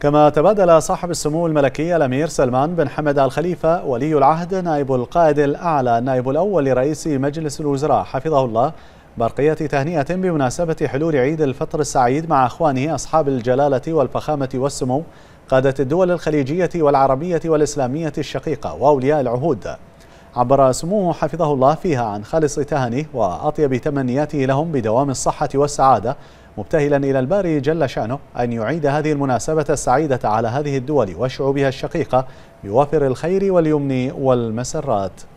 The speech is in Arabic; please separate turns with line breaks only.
كما تبادل صاحب السمو الملكي الأمير سلمان بن حمد آل خليفة ولي العهد نائب القائد الأعلى النائب الأول لرئيس مجلس الوزراء حفظه الله برقية تهنئة بمناسبة حلول عيد الفطر السعيد مع أخوانه أصحاب الجلالة والفخامة والسمو قادة الدول الخليجية والعربية والإسلامية الشقيقة وأولياء العهود عبر سموه حفظه الله فيها عن خالص تهنئه وأطيب تمنياته لهم بدوام الصحة والسعادة مبتهلا إلى الباري جل شأنه أن يعيد هذه المناسبة السعيدة على هذه الدول وشعوبها الشقيقة بوافر الخير واليمن والمسرات